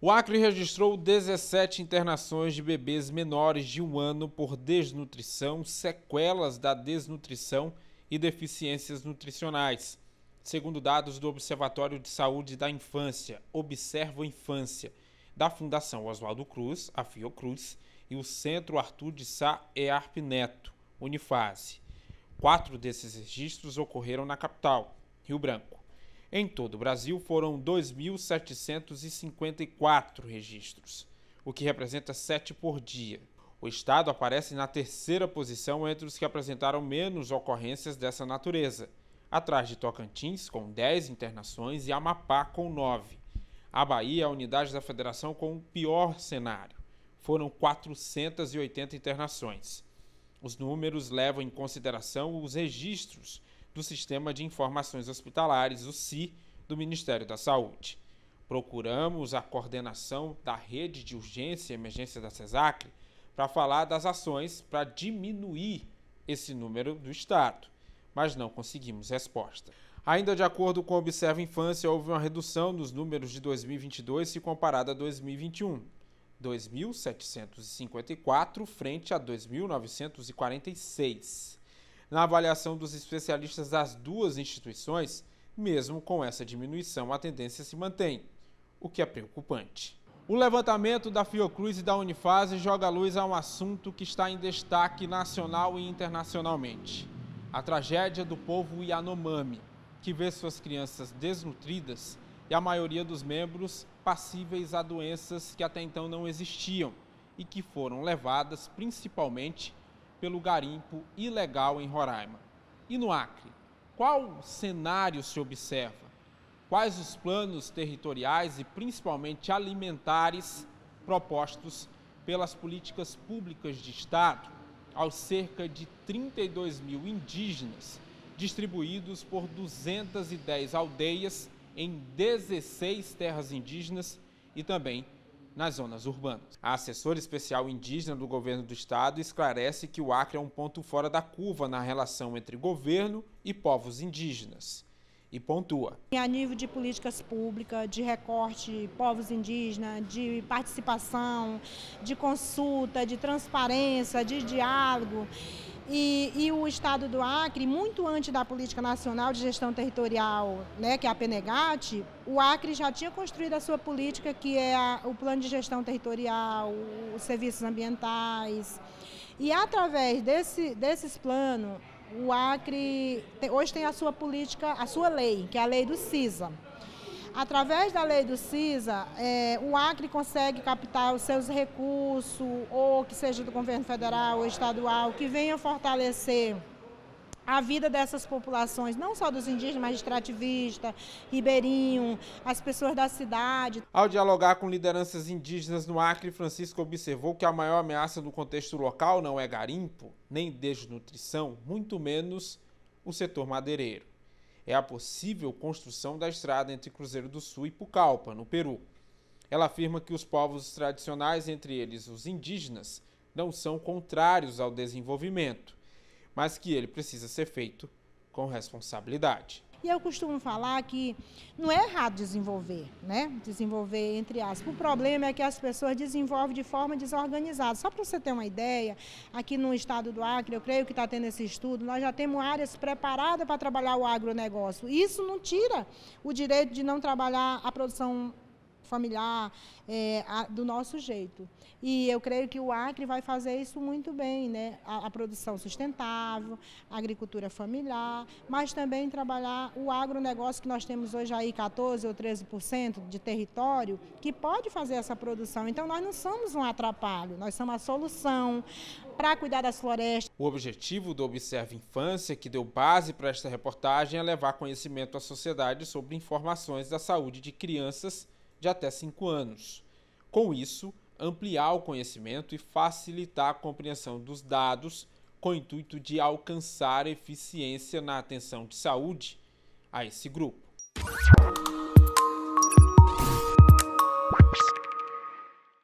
O Acre registrou 17 internações de bebês menores de um ano por desnutrição, sequelas da desnutrição e deficiências nutricionais. Segundo dados do Observatório de Saúde da Infância, Observa Infância, da Fundação Oswaldo Cruz, a Fiocruz, e o Centro Arthur de Sá Earp Neto, Unifase. Quatro desses registros ocorreram na capital, Rio Branco. Em todo o Brasil, foram 2.754 registros, o que representa 7 por dia. O estado aparece na terceira posição entre os que apresentaram menos ocorrências dessa natureza, atrás de Tocantins, com 10 internações, e Amapá, com 9. A Bahia é a unidade da federação com o pior cenário. Foram 480 internações. Os números levam em consideração os registros do Sistema de Informações Hospitalares, o SI, do Ministério da Saúde. Procuramos a coordenação da rede de urgência e emergência da CESACRE para falar das ações para diminuir esse número do Estado, mas não conseguimos resposta. Ainda de acordo com o Observa Infância, houve uma redução nos números de 2022 se comparada a 2021. 2.754 frente a 2.946. Na avaliação dos especialistas das duas instituições, mesmo com essa diminuição, a tendência se mantém, o que é preocupante. O levantamento da Fiocruz e da Unifase joga a luz a um assunto que está em destaque nacional e internacionalmente. A tragédia do povo Yanomami, que vê suas crianças desnutridas e a maioria dos membros passíveis a doenças que até então não existiam e que foram levadas principalmente pelo garimpo ilegal em Roraima. E no Acre, qual cenário se observa? Quais os planos territoriais e principalmente alimentares propostos pelas políticas públicas de Estado aos cerca de 32 mil indígenas distribuídos por 210 aldeias em 16 terras indígenas e também nas zonas urbanas. A assessora especial indígena do governo do estado esclarece que o Acre é um ponto fora da curva na relação entre governo e povos indígenas e pontua. A nível de políticas públicas, de recorte povos indígenas, de participação, de consulta, de transparência, de diálogo e, e, o Estado do Acre, muito antes da Política Nacional de Gestão Territorial, né, que é a PNEGAT, o Acre já tinha construído a sua política, que é a, o Plano de Gestão Territorial, os serviços ambientais. E através desse, desses planos, o Acre hoje tem a sua política, a sua lei, que é a lei do CISA. Através da lei do CISA, é, o Acre consegue captar os seus recursos, ou que seja do governo federal ou estadual, que venha fortalecer a vida dessas populações, não só dos indígenas, mas extrativista, ribeirinho, as pessoas da cidade. Ao dialogar com lideranças indígenas no Acre, Francisco observou que a maior ameaça do contexto local não é garimpo, nem desnutrição, muito menos o setor madeireiro é a possível construção da estrada entre Cruzeiro do Sul e Pucallpa, no Peru. Ela afirma que os povos tradicionais, entre eles os indígenas, não são contrários ao desenvolvimento, mas que ele precisa ser feito com responsabilidade. E eu costumo falar que não é errado desenvolver, né? Desenvolver entre aspas. O problema é que as pessoas desenvolvem de forma desorganizada. Só para você ter uma ideia, aqui no estado do Acre, eu creio que está tendo esse estudo, nós já temos áreas preparadas para trabalhar o agronegócio. Isso não tira o direito de não trabalhar a produção familiar, é, a, do nosso jeito. E eu creio que o Acre vai fazer isso muito bem, né? A, a produção sustentável, a agricultura familiar, mas também trabalhar o agronegócio que nós temos hoje aí 14 ou 13% de território que pode fazer essa produção. Então nós não somos um atrapalho, nós somos a solução para cuidar das florestas. O objetivo do Observe Infância, que deu base para esta reportagem, é levar conhecimento à sociedade sobre informações da saúde de crianças de até 5 anos. Com isso, ampliar o conhecimento e facilitar a compreensão dos dados com o intuito de alcançar eficiência na atenção de saúde a esse grupo.